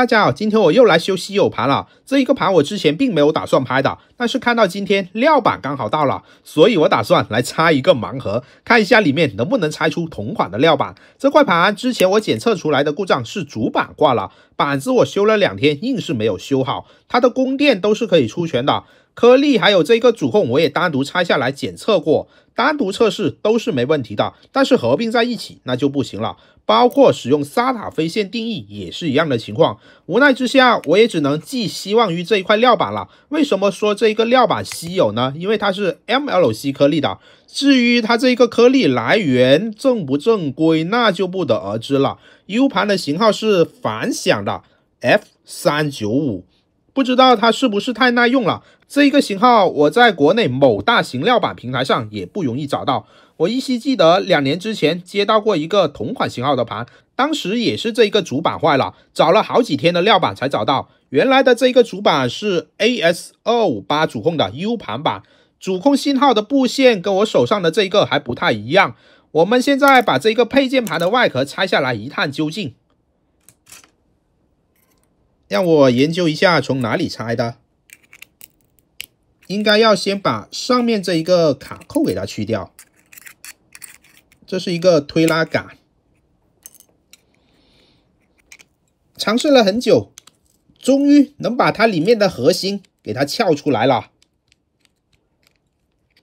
大家好，今天我又来修稀有盘了。这一个盘我之前并没有打算拍的，但是看到今天料板刚好到了，所以我打算来拆一个盲盒，看一下里面能不能拆出同款的料板。这块盘之前我检测出来的故障是主板挂了，板子我修了两天，硬是没有修好。它的供电都是可以出全的。颗粒还有这个主控，我也单独拆下来检测过，单独测试都是没问题的，但是合并在一起那就不行了。包括使用 t 塔飞线定义也是一样的情况。无奈之下，我也只能寄希望于这一块料板了。为什么说这一个料板稀有呢？因为它是 MLC 颗粒的。至于它这一个颗粒来源正不正规，那就不得而知了。U 盘的型号是反响的 F 三九五。不知道它是不是太耐用了？这一个型号我在国内某大型料板平台上也不容易找到。我依稀记得两年之前接到过一个同款型号的盘，当时也是这一个主板坏了，找了好几天的料板才找到。原来的这一个主板是 AS 二五八主控的 U 盘板，主控信号的布线跟我手上的这一个还不太一样。我们现在把这个配件盘的外壳拆下来，一探究竟。让我研究一下从哪里拆的，应该要先把上面这一个卡扣给它去掉，这是一个推拉杆。尝试了很久，终于能把它里面的核心给它撬出来了。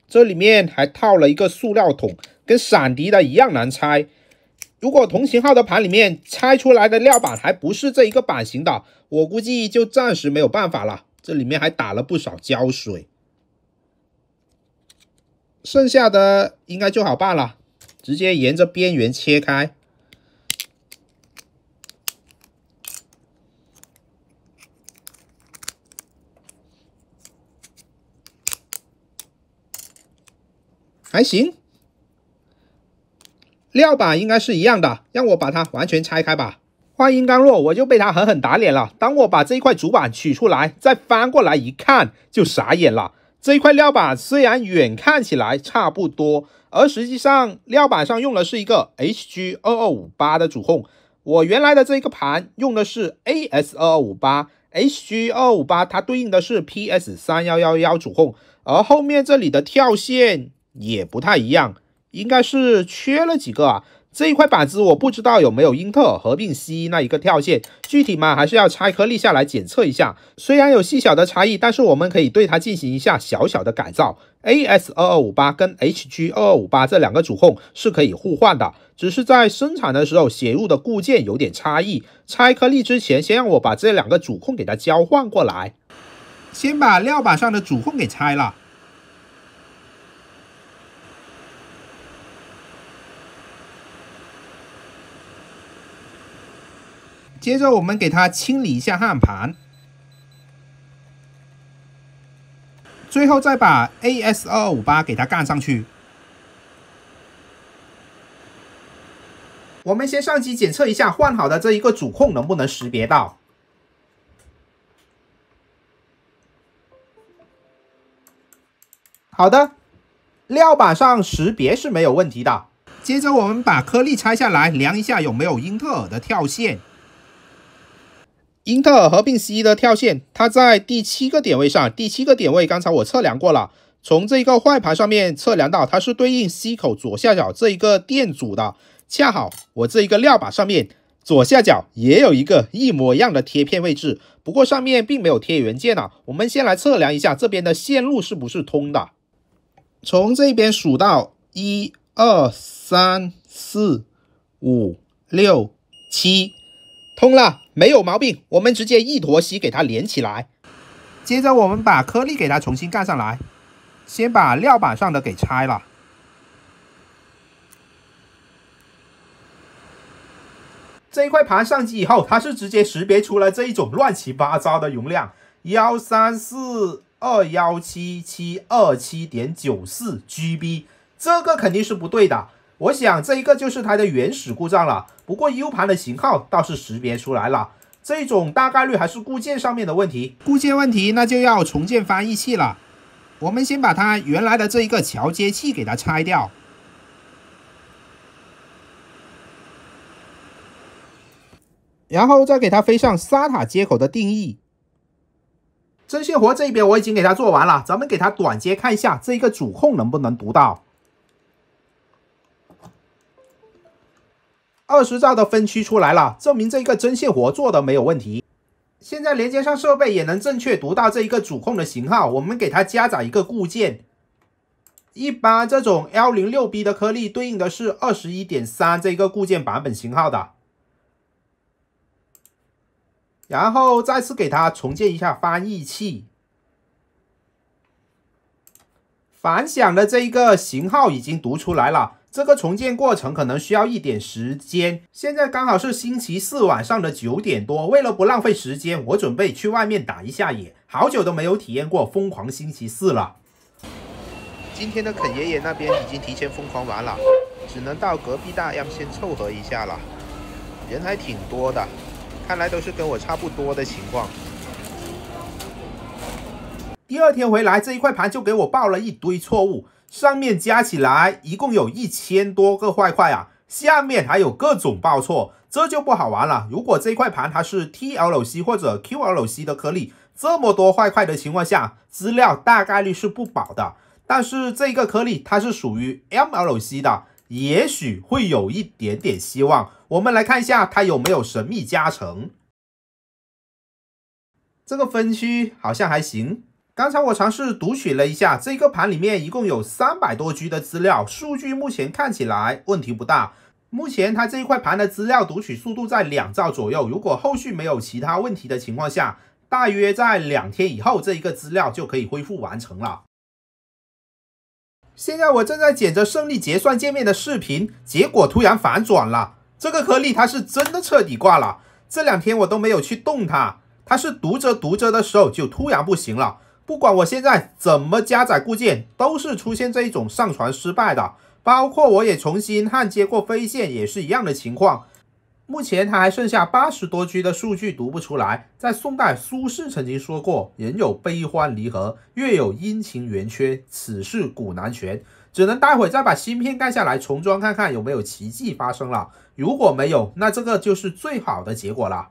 这里面还套了一个塑料桶，跟闪迪的一样难拆。如果同型号的盘里面拆出来的料板还不是这一个版型的。我估计就暂时没有办法了，这里面还打了不少胶水，剩下的应该就好办了，直接沿着边缘切开，还行。料板应该是一样的，让我把它完全拆开吧。话音刚落，我就被他狠狠打脸了。当我把这一块主板取出来，再翻过来一看，就傻眼了。这一块料板虽然远看起来差不多，而实际上料板上用的是一个 HG 二二五八的主控，我原来的这个盘用的是 AS 二二五八 HG 二五八，它对应的是 PS 三幺幺幺主控，而后面这里的跳线也不太一样，应该是缺了几个啊。这一块板子我不知道有没有英特尔合并 C 那一个跳线，具体嘛还是要拆颗粒下来检测一下。虽然有细小的差异，但是我们可以对它进行一下小小的改造。AS 二二五八跟 HG 二二五八这两个主控是可以互换的，只是在生产的时候写入的固件有点差异。拆颗粒之前，先让我把这两个主控给它交换过来。先把料板上的主控给拆了。接着我们给它清理一下焊盘，最后再把 AS 二五八给它干上去。我们先上机检测一下换好的这一个主控能不能识别到。好的，料板上识别是没有问题的。接着我们把颗粒拆下来，量一下有没有英特尔的跳线。英特尔合并 C 的跳线，它在第七个点位上。第七个点位，刚才我测量过了，从这个坏盘上面测量到，它是对应 C 口左下角这一个电阻的。恰好我这一个料板上面左下角也有一个一模一样的贴片位置，不过上面并没有贴元件呢。我们先来测量一下这边的线路是不是通的。从这边数到一二三四五六七。通了，没有毛病。我们直接一坨吸给它连起来，接着我们把颗粒给它重新盖上来。先把料板上的给拆了。这一块盘上机以后，它是直接识别出了这一种乱七八糟的容量，幺三四二幺七七二七点九四 GB，这个肯定是不对的。我想这一个就是它的原始故障了。不过 U 盘的型号倒是识别出来了，这种大概率还是固件上面的问题。固件问题，那就要重建翻译器了。我们先把它原来的这一个桥接器给它拆掉，然后再给它飞上 SATA 接口的定义。针线活这边我已经给它做完了，咱们给它短接看一下，这一个主控能不能读到？二十兆的分区出来了，证明这一个针线活做的没有问题。现在连接上设备也能正确读到这一个主控的型号。我们给它加载一个固件，一般这种 L 零六 B 的颗粒对应的是二十一点三这个固件版本型号的。然后再次给它重建一下翻译器，反响的这一个型号已经读出来了。这个重建过程可能需要一点时间。现在刚好是星期四晚上的九点多，为了不浪费时间，我准备去外面打一下野。好久都没有体验过疯狂星期四了。今天的肯爷爷那边已经提前疯狂玩了，只能到隔壁大 M 先凑合一下了。人还挺多的，看来都是跟我差不多的情况。第二天回来，这一块盘就给我报了一堆错误。上面加起来一共有一千多个坏块啊，下面还有各种报错，这就不好玩了。如果这块盘它是 TLC 或者 QLC 的颗粒，这么多坏块的情况下，资料大概率是不保的。但是这个颗粒它是属于 MLC 的，也许会有一点点希望。我们来看一下它有没有神秘加成，这个分区好像还行。刚才我尝试读取了一下这个盘里面一共有三百多 G 的资料，数据目前看起来问题不大。目前它这一块盘的资料读取速度在两兆左右，如果后续没有其他问题的情况下，大约在两天以后这一个资料就可以恢复完成了。现在我正在剪着胜利结算界面的视频，结果突然反转了，这个颗粒它是真的彻底挂了。这两天我都没有去动它，它是读着读着的时候就突然不行了。不管我现在怎么加载固件，都是出现这一种上传失败的。包括我也重新焊接过飞线，也是一样的情况。目前它还剩下八十多 G 的数据读不出来。在宋代，苏轼曾经说过：“人有悲欢离合，月有阴晴圆缺，此事古难全。”只能待会再把芯片盖下来重装看看有没有奇迹发生了。如果没有，那这个就是最好的结果了。